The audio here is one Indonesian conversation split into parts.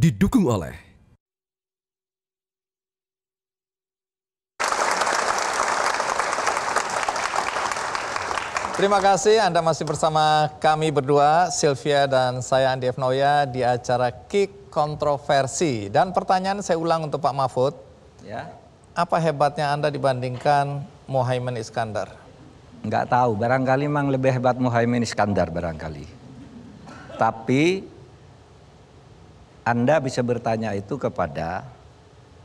didukung oleh Terima kasih Anda masih bersama kami berdua, Sylvia dan saya Andi Efnoya di acara Kick Kontroversi. Dan pertanyaan saya ulang untuk Pak Mahfud. Ya. Apa hebatnya Anda dibandingkan Mohaimin Iskandar? Enggak tahu, barangkali memang lebih hebat Mohaimin Iskandar barangkali. Tapi anda bisa bertanya itu kepada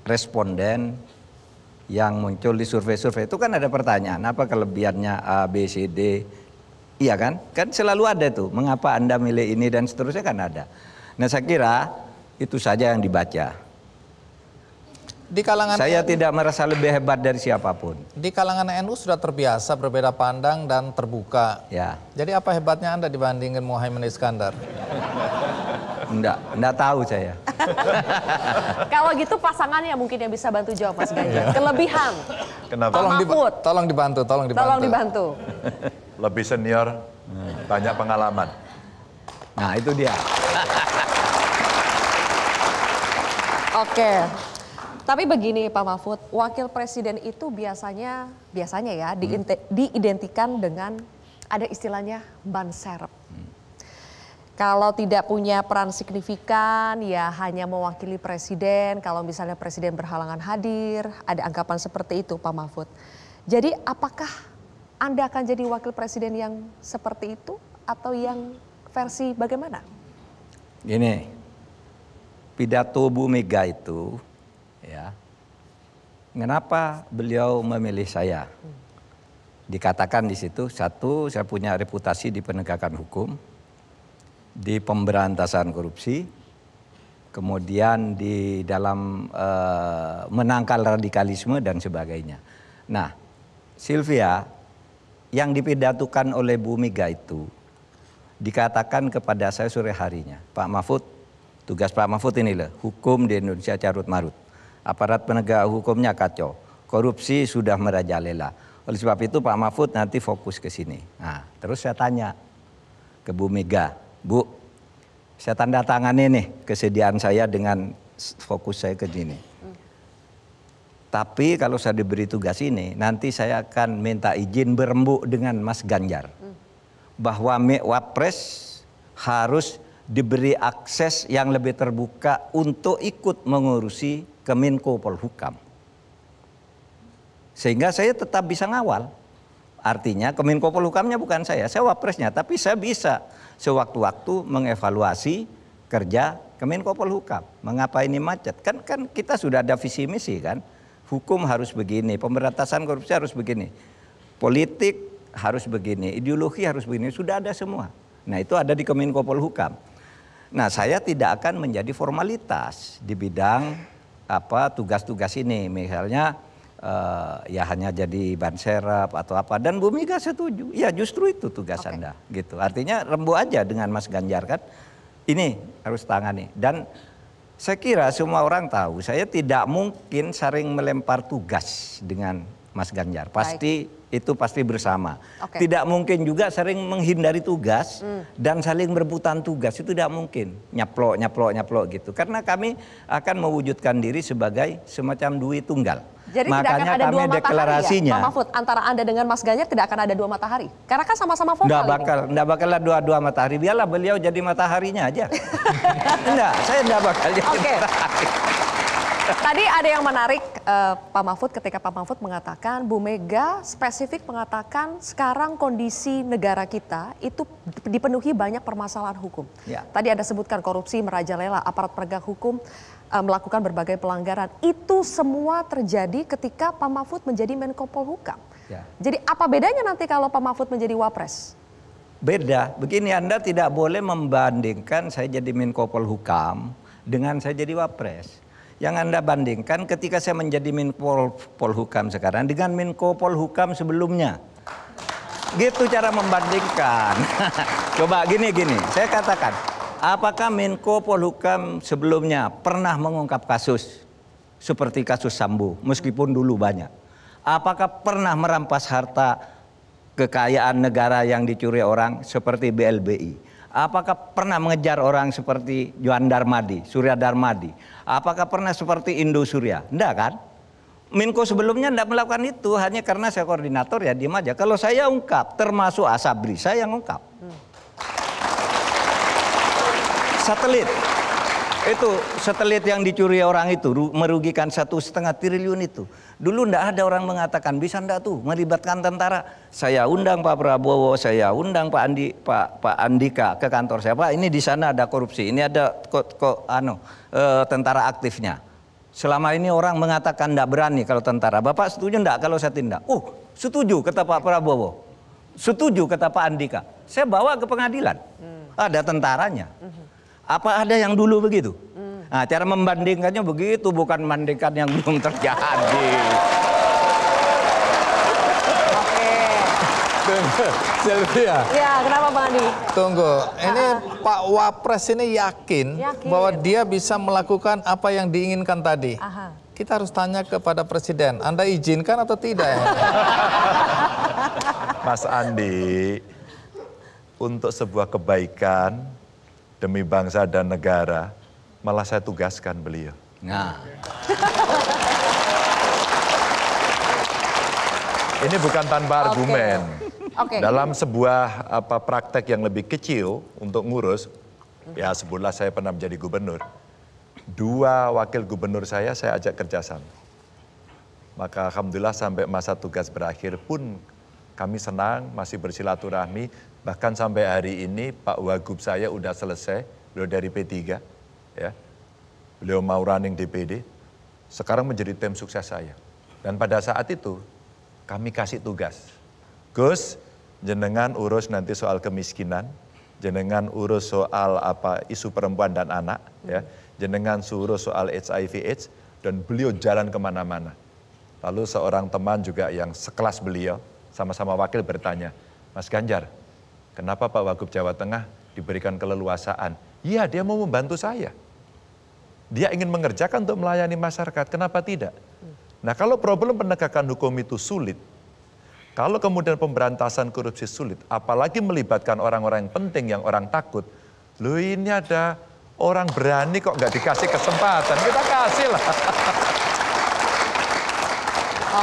responden yang muncul di survei-survei itu kan ada pertanyaan apa kelebihannya A, B, C, D. Iya kan? Kan selalu ada tuh. Mengapa Anda milih ini dan seterusnya kan ada. Nah saya kira itu saja yang dibaca. Di kalangan saya NU, tidak merasa lebih hebat dari siapapun. Di kalangan NU sudah terbiasa berbeda pandang dan terbuka. Ya. Jadi apa hebatnya Anda dibandingkan Muhammad Iskandar? Enggak, enggak tahu saya. Kalau gitu pasangannya mungkin yang bisa bantu jawab Mas Ganjar. Iya. Kelebihan. Kenapa? Tolong, dib tolong dibantu, tolong dibantu. Tolong dibantu. Lebih senior, banyak pengalaman. Nah itu dia. Oke. Tapi begini Pak Mahfud, wakil presiden itu biasanya biasanya ya hmm. diidentikan dengan ada istilahnya ban kalau tidak punya peran signifikan ya hanya mewakili presiden kalau misalnya presiden berhalangan hadir ada anggapan seperti itu Pak Mahfud. Jadi apakah Anda akan jadi wakil presiden yang seperti itu atau yang versi bagaimana? Ini pidato Bu Mega itu ya kenapa beliau memilih saya? Hmm. Dikatakan di situ satu saya punya reputasi di penegakan hukum, di pemberantasan korupsi, kemudian di dalam uh, menangkal radikalisme dan sebagainya. Nah, Sylvia yang dipidatukan oleh Bu Mega itu dikatakan kepada saya sore harinya, Pak Mahfud, tugas Pak Mahfud ini loh, hukum di Indonesia carut marut. Aparat penegak hukumnya kacau, korupsi sudah merajalela. Oleh sebab itu Pak Mahfud nanti fokus ke sini. Nah, terus saya tanya ke Bu Mega, Bu, saya tanda tangan ini kesediaan saya dengan fokus saya ke sini. Tapi kalau saya diberi tugas ini, nanti saya akan minta izin berembuk dengan Mas Ganjar. Hmm. Bahwa Wapres harus diberi akses yang lebih terbuka untuk ikut mengurusi Kemenko Polhukam. Sehingga saya tetap bisa ngawal. Artinya Kemenko Polhukamnya bukan saya, saya wapresnya, tapi saya bisa sewaktu-waktu mengevaluasi kerja Kemenko Polhukam. Mengapa ini macet? Kan kan kita sudah ada visi misi kan. Hukum harus begini, pemberantasan korupsi harus begini. Politik harus begini, ideologi harus begini, sudah ada semua. Nah, itu ada di Kemenko Polhukam. Nah, saya tidak akan menjadi formalitas di bidang apa tugas-tugas ini. Misalnya uh, ya hanya jadi ban serep atau apa dan Bu Mega setuju. Ya justru itu tugas okay. Anda gitu. Artinya rembu aja dengan Mas Ganjar kan. Ini harus tangani dan saya kira semua orang tahu saya tidak mungkin sering melempar tugas dengan Mas Ganjar. Pasti Baik. itu pasti bersama. Okay. Tidak mungkin juga sering menghindari tugas mm. dan saling berebutan tugas itu tidak mungkin. Nyaplok, nyaplok, nyaplok gitu. Karena kami akan mewujudkan diri sebagai semacam duit tunggal. Jadi Makanya tidak akan ada dua matahari. Ya? Pak Mahfud, antara Anda dengan Mas Ganjar tidak akan ada dua matahari. Karena kan sama-sama vokal. Tidak bakal, ini. enggak bakal dua-dua matahari. Biarlah beliau jadi mataharinya aja. enggak, saya tidak bakal jadi okay. matahari. Tadi ada yang menarik Eh, Pak Mahfud ketika Pak Mahfud mengatakan Bu Mega spesifik mengatakan sekarang kondisi negara kita itu dipenuhi banyak permasalahan hukum. Ya. Tadi anda sebutkan korupsi merajalela, aparat penegak hukum uh, melakukan berbagai pelanggaran. Itu semua terjadi ketika Pak Mahfud menjadi Menko Polhukam. Ya. Jadi apa bedanya nanti kalau Pak Mahfud menjadi Wapres? Beda. Begini Anda tidak boleh membandingkan saya jadi Menko Polhukam dengan saya jadi Wapres yang Anda bandingkan ketika saya menjadi Menko Polhukam sekarang dengan Menko Polhukam sebelumnya. Gitu cara membandingkan. Coba gini-gini, saya katakan, apakah Menko Polhukam sebelumnya pernah mengungkap kasus seperti kasus Sambu, meskipun dulu banyak? Apakah pernah merampas harta kekayaan negara yang dicuri orang seperti BLBI? Apakah pernah mengejar orang seperti Johan Darmadi, Surya Darmadi? Apakah pernah seperti Indo Surya? Enggak kan? Minko sebelumnya tidak melakukan itu hanya karena saya koordinator ya diam aja. Kalau saya ungkap, termasuk Asabri, saya yang ungkap. Hmm. Satelit, itu setelit yang dicuri orang itu merugikan satu setengah triliun itu. Dulu ndak ada orang mengatakan bisa ndak tuh melibatkan tentara. Saya undang Pak Prabowo, saya undang Pak Andi, Pak Pak Andika ke kantor saya. Pak ini di sana ada korupsi, ini ada kok ko, ano e, eh, tentara aktifnya. Selama ini orang mengatakan ndak berani kalau tentara. Bapak setuju ndak kalau saya tindak? Uh, setuju kata Pak Prabowo. Setuju kata Pak Andika. Saya bawa ke pengadilan. Hmm. Ada tentaranya. Hmm. Apa ada yang dulu begitu? Hmm. Nah, cara membandingkannya begitu, bukan membandingkan yang belum terjadi. Sylvia. Ya, kenapa Bang Andi? Tunggu, ah. ini uh-uh. Pak Wapres ini yakin, yakin bahwa dia bisa melakukan apa yang diinginkan tadi. -huh. Kita harus tanya kepada Presiden, Anda izinkan atau tidak? Ya? Mas Andi, untuk sebuah kebaikan demi bangsa dan negara, malah saya tugaskan beliau. Nah. Ini bukan tanpa argumen. Okay. Dalam sebuah apa praktek yang lebih kecil untuk ngurus, ya sebutlah saya pernah menjadi gubernur. Dua wakil gubernur saya saya ajak kerjasama. Maka alhamdulillah sampai masa tugas berakhir pun kami senang masih bersilaturahmi Bahkan sampai hari ini Pak Wagub saya udah selesai, beliau dari P3, ya. Beliau mau running DPD, sekarang menjadi tim sukses saya. Dan pada saat itu kami kasih tugas. Gus, jenengan urus nanti soal kemiskinan, jenengan urus soal apa isu perempuan dan anak, ya. Jenengan suruh soal HIV AIDS dan beliau jalan kemana-mana. Lalu seorang teman juga yang sekelas beliau, sama-sama wakil bertanya, Mas Ganjar, Kenapa Pak Wagub Jawa Tengah diberikan keleluasaan? Iya, dia mau membantu saya. Dia ingin mengerjakan untuk melayani masyarakat. Kenapa tidak? Nah, kalau problem penegakan hukum itu sulit, kalau kemudian pemberantasan korupsi sulit, apalagi melibatkan orang-orang yang penting, yang orang takut, lu ini ada orang berani kok nggak dikasih kesempatan, kita kasih lah.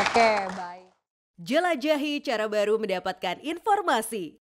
Oke, baik. Jelajahi cara baru mendapatkan informasi.